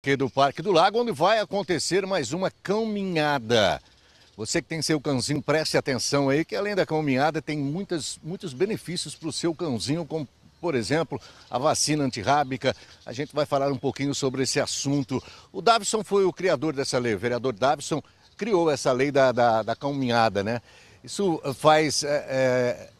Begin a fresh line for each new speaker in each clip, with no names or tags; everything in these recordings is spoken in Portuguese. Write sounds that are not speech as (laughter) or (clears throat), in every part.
aqui do Parque do Lago, onde vai acontecer mais uma caminhada. Você que tem seu cãozinho, preste atenção aí, que além da caminhada tem muitas, muitos benefícios para o seu cãozinho, como por exemplo, a vacina antirrábica. A gente vai falar um pouquinho sobre esse assunto. O Davison foi o criador dessa lei, o vereador Davison criou essa lei da, da, da caminhada, né? Isso faz é, é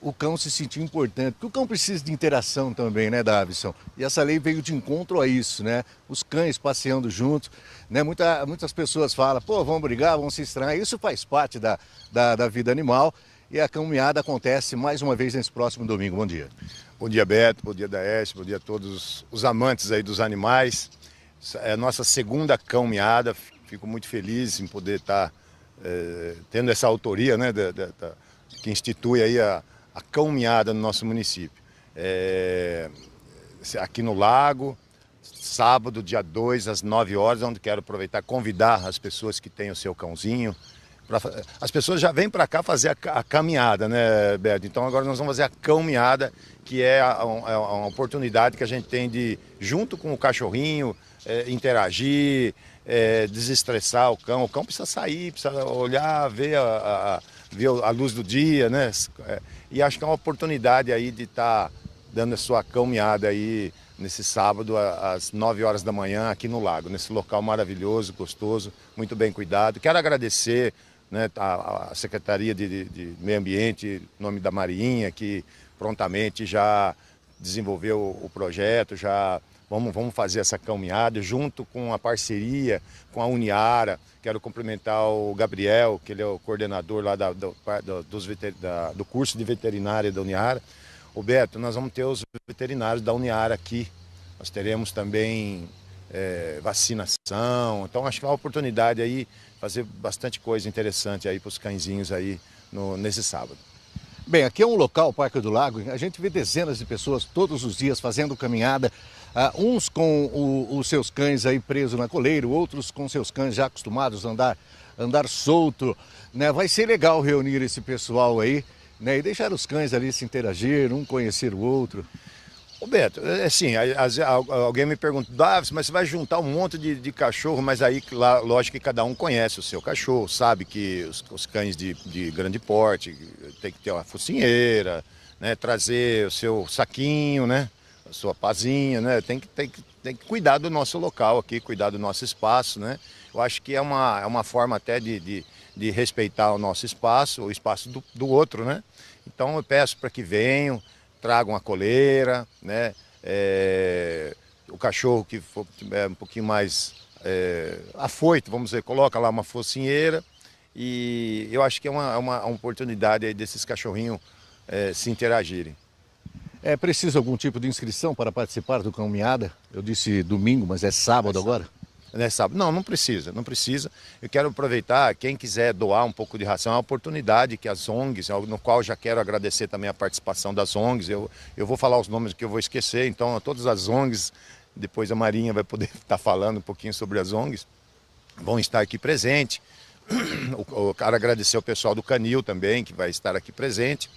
o cão se sentiu importante. Porque o cão precisa de interação também, né, Davison? E essa lei veio de encontro a isso, né? Os cães passeando juntos. Né? Muita, muitas pessoas falam, pô, vão brigar, vão se estranhar. Isso faz parte da, da, da vida animal. E a caminhada acontece mais uma vez nesse próximo
domingo. Bom dia. Bom dia, Beto. Bom dia, Daeste. Bom dia a todos os amantes aí dos animais. É a nossa segunda caminhada. Fico muito feliz em poder tá, estar eh, é, tendo essa autoria, né? Da, da, que institui aí a, acalmeada no nosso município. É, aqui no Lago, sábado, dia 2, às 9 horas, é onde quero aproveitar convidar as pessoas que têm o seu cãozinho. Pra, as pessoas já vêm para cá fazer a, a, caminhada, né, Beto? Então agora nós vamos fazer a caminhada, que é a, a, a oportunidade que a gente tem de, junto com o cachorrinho, é, interagir, é, desestressar o cão. O cão precisa sair, precisa olhar, ver a, ver a luz do dia, né? É, e acho que é uma oportunidade aí de estar tá dando a sua caminhada aí nesse sábado às 9 horas da manhã aqui no lago, nesse local maravilhoso, gostoso, muito bem cuidado. Quero agradecer né, a, Secretaria de, de, Meio Ambiente, nome da Marinha, que prontamente já desenvolveu o projeto, já Vamos, vamos fazer essa caminhada junto com a parceria com a Uniara. Quero cumprimentar o Gabriel, que ele é o coordenador lá da, do, dos, da, do curso de veterinária da Uniara. O Beto, nós vamos ter os veterinários da Uniara aqui. Nós teremos também é, vacinação. Então, acho que é uma oportunidade aí fazer bastante coisa interessante aí para os cãezinhos aí no, nesse sábado. Bem, aqui é um local, o Parque do Lago,
a gente vê dezenas de pessoas todos os dias fazendo caminhada, ah, uns com o, os seus cães aí presos na coleira, outros com seus cães já acostumados a andar, andar solto. Né? Vai ser legal reunir esse pessoal aí né? e deixar os cães ali se interagir, um conhecer o outro.
Roberto, é, é assim, alguém me pergunta, Davi, mas você vai juntar um monte de, de, cachorro, mas aí, lá, lógico que cada um conhece o seu cachorro, sabe que os, os cães de, de, grande porte tem que ter uma focinheira, né, trazer o seu saquinho, né? a sua pazinha, né? Tem que, tem, que, tem que cuidar do nosso local aqui, cuidar do nosso espaço, né? Eu acho que é uma, é uma forma até de, de, de respeitar o nosso espaço, o espaço do, do outro, né? Então eu peço para que venham, tragam a coleira, né? É, o cachorro que for um pouquinho mais é, afoito, vamos dizer, coloca lá uma focinheira. E eu acho que é uma, uma, é uma oportunidade desses cachorrinhos é, se interagirem.
É preciso algum tipo de inscrição para participar do caminhada? Eu disse domingo, mas
é sábado é agora? É sábado. Não, não precisa, não precisa. Eu quero aproveitar, quem quiser doar um pouco de ração, é uma oportunidade que as ONGs, é no qual já quero agradecer também a participação das ONGs, eu, eu vou falar os nomes que eu vou esquecer, então todas as ONGs, depois a Marinha vai poder estar (laughs) tá falando um pouquinho sobre as ONGs, vão estar aqui presente. Eu quero (clears throat) agradecer o pessoal do Canil também, que vai estar aqui presente.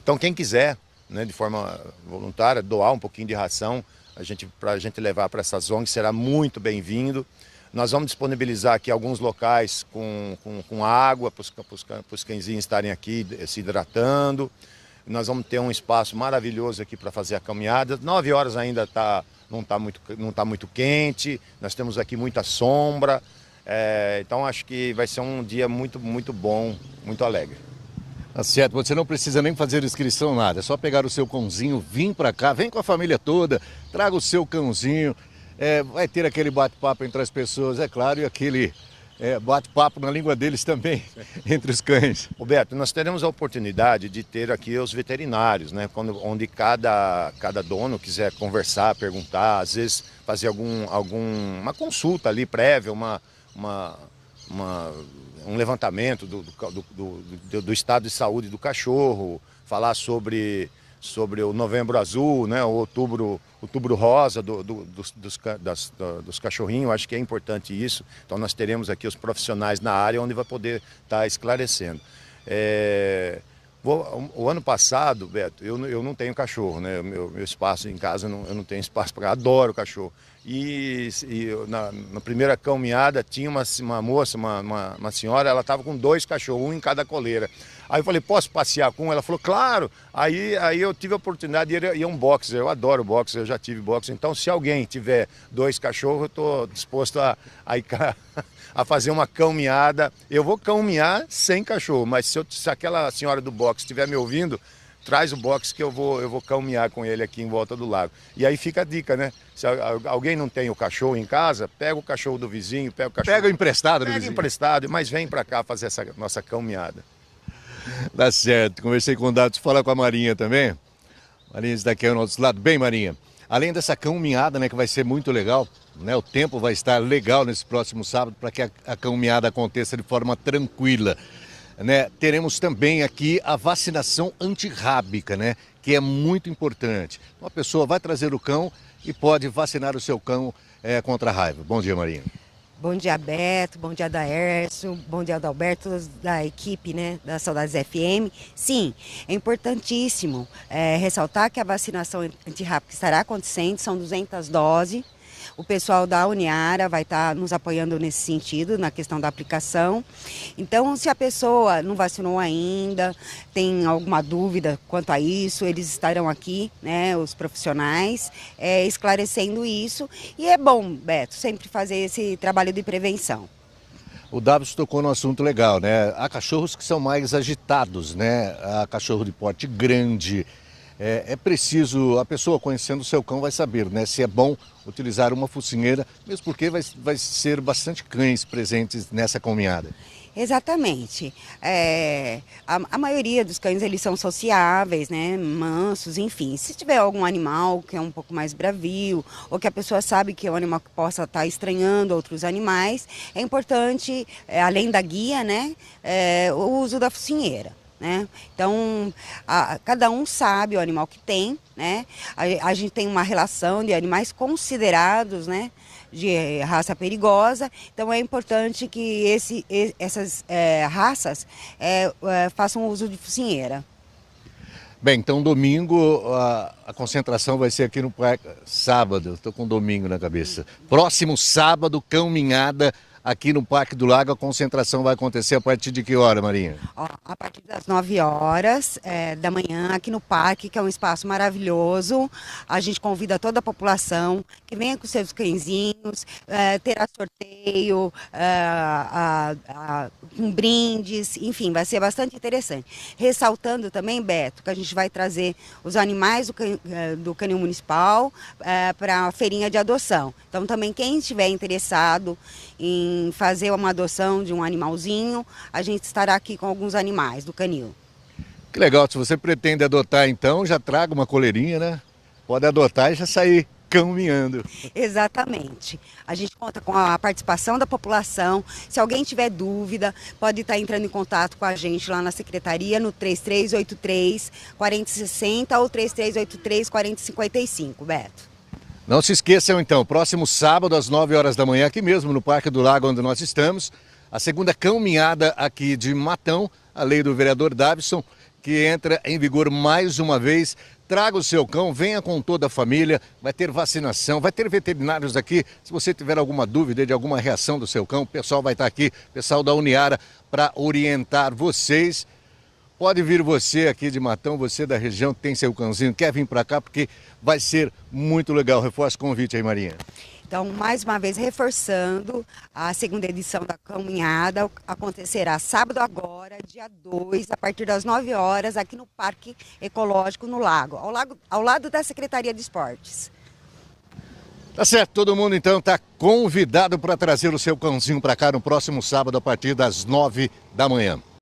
Então, quem quiser né, de forma voluntária, doar um pouquinho de ração para a gente, gente levar para essas ONGs, será muito bem-vindo. Nós vamos disponibilizar aqui alguns locais com, com, com água para os cãezinhos estarem aqui eh, se hidratando. Nós vamos ter um espaço maravilhoso aqui para fazer a caminhada. Nove horas ainda tá, não está muito, não tá muito quente, nós temos aqui muita sombra. É, então acho que vai ser um dia muito, muito bom, muito alegre. Tá certo, você não precisa nem fazer inscrição, nada.
É só pegar o seu cãozinho, vir para cá, vem com a família toda, traga o seu cãozinho.
É, vai ter aquele bate-papo entre as pessoas, é claro, e aquele é, bate-papo na língua deles também, (laughs) entre os cães. Roberto, nós teremos a oportunidade de ter aqui os veterinários, né? Quando, onde cada, cada dono quiser conversar, perguntar, às vezes fazer algum, alguma consulta ali prévia, uma, uma, uma um levantamento do, do, do, do, estado de saúde do cachorro, falar sobre, sobre o novembro azul, né, o outubro, outubro rosa do, dos, dos, das, dos cachorrinhos, acho que é importante isso. Então nós teremos aqui os profissionais na área onde vai poder estar tá esclarecendo. É, Vou, o ano passado, Beto, eu, eu não tenho cachorro, né? Meu, meu espaço em casa, não, eu não tenho espaço para. Adoro cachorro. E, e na, na, primeira caminhada tinha uma, uma moça, uma, uma, uma senhora, ela estava com dois cachorros, um em cada coleira. Aí eu falei, posso passear com ela? Ela falou, claro. Aí, aí eu tive a oportunidade de ir, ir um boxer. Eu adoro boxe, eu já tive boxe. Então, se alguém tiver dois cachorros, eu estou disposto a, a, (laughs) a, fazer uma caminhada. Eu vou caminhar sem cachorro, mas se, eu, se aquela senhora do boxe estiver me ouvindo, traz o box que eu vou, eu vou caminhar com ele aqui em volta do lago. E aí fica a dica, né? Se alguém não tem o cachorro em casa, pega o cachorro do vizinho, pega o cachorro. Pega emprestado do pega vizinho. Pega emprestado, mas vem para cá fazer essa nossa caminhada.
Dá (laughs) tá certo. Conversei com o Dados, fala com a Marinha também. Marinha, esse daqui é o nosso lado. Bem, Marinha, além dessa caminhada, né, que vai ser muito legal, né, o tempo vai estar legal nesse próximo sábado para que a, a caminhada aconteça de forma tranquila. Né, teremos também aqui a vacinação antirrábica, né, que é muito importante. Uma pessoa vai trazer o cão e pode vacinar o seu cão é, contra a raiva. Bom dia, Marinha.
Bom dia, Beto. Bom dia, Daércio. Bom dia, Adalberto, da equipe né, da Saudades FM. Sim, é importantíssimo é, ressaltar que a vacinação antirrábica estará acontecendo, são 200 doses o pessoal da Uniara vai estar tá nos apoiando nesse sentido, na questão da aplicação. Então, se a pessoa não vacinou ainda, tem alguma dúvida quanto a isso, eles estarão aqui, né, os profissionais, é, esclarecendo isso. E é bom, Beto, sempre fazer esse trabalho de prevenção.
O W tocou num assunto legal, né? Há cachorros que são mais agitados, né? Há cachorro de porte grande, é, é preciso, a pessoa conhecendo o seu cão vai saber né, se é bom utilizar uma focinheira, mesmo porque vai, vai ser bastante cães presentes nessa caminhada.
Exatamente. É, a, a, maioria dos cães eles são sociáveis, né? Mansos, enfim. Se tiver algum animal que é um pouco mais bravio, ou que a pessoa sabe que é um animal que possa estar tá estranhando outros animais, é importante, é, além da guia, né? É, o uso da focinheira. Né? Então, a, cada um sabe o animal que tem, né? A, a, gente tem uma relação de animais considerados, né? De eh, raça perigosa, então é importante que esse, essas é, raças é, é, façam uso de focinheira.
Bem, então domingo a, a, concentração vai ser aqui no sábado. Estou com domingo na cabeça. Próximo sábado, Cão Minhada, aqui no Parque do Lago. A concentração vai acontecer a partir de que hora, Marinha?
Ó, a partir das 9 horas é, da manhã, aqui no parque, que é um espaço maravilhoso. A gente convida toda a população que venha com seus cãezinhos, é, terá sorteio, é, a, a, brindes, enfim, vai ser bastante interessante. Ressaltando também, Beto, que a gente vai trazer os animais do, can, é, do canil municipal é, para a feirinha de adoção. Então, também quem estiver interessado em fazer uma adoção de um animalzinho, a gente estará aqui com alguns animais do canil.
Que legal, se você pretende adotar então, já traga uma coleirinha, né? Pode adotar e já sair caminhando.
Exatamente. A gente conta com a participação da população. Se alguém tiver dúvida, pode estar entrando em contato com a gente lá na secretaria no 3383 4060 ou 3383 4055, Beto.
Não se esqueçam então, próximo sábado às 9 horas da manhã, aqui mesmo no Parque do Lago, onde nós estamos, a segunda caminhada aqui de Matão, a lei do vereador Davison, que entra em vigor mais uma vez. Traga o seu cão, venha com toda a família, vai ter vacinação, vai ter veterinários aqui. Se você tiver alguma dúvida de alguma reação do seu cão, o pessoal vai estar aqui, o pessoal da Uniara, para orientar vocês Pode vir você aqui de Matão, você da região que tem seu cãozinho, quer vir para cá porque vai ser muito legal. Reforça o convite aí, Marinha.
Então, mais uma vez, reforçando, a segunda edição da caminhada acontecerá sábado agora, dia 2, a partir das 9 horas, aqui no Parque Ecológico, no Lago, ao, lago, ao lado da Secretaria de Esportes.
Tá certo, todo mundo então está convidado para trazer o seu cãozinho para cá no próximo sábado, a partir das 9 da manhã.